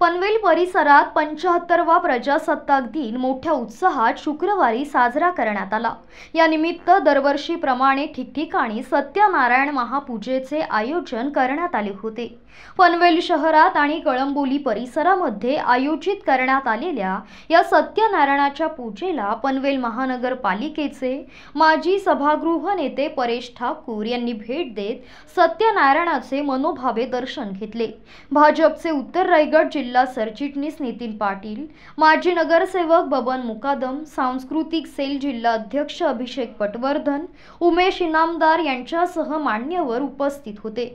पनवेल परिसरात पंचाहत्तरवा प्रजासत्ताक दिन मोठ्या उत्साहात शुक्रवारी साजरा करण्यात आला या दरवर्षीप्रमाणे ठिकठिकाणी सत्यनारायण महापूजेचे आयोजन करण्यात आले होते पनवेल शहरात आणि कळंबोली परिसरामध्ये आयोजित करण्यात आलेल्या या सत्यनारायणाच्या पूजेला पनवेल महानगरपालिकेचे माजी सभागृह नेते परेश ठाकूर यांनी भेट देत सत्यनारायणाचे मनोभावे दर्शन घेतले भाजपचे उत्तर रायगड जिल्हा जिल्हा सरचिटणीस नितीन पाटील माजी नगरसेवक बबन मुकादम सांस्कृतिक सेल जिल्हा अध्यक्ष अभिषेक पटवर्धन उमेश इनामदार यांच्यासह मान्यवर उपस्थित होते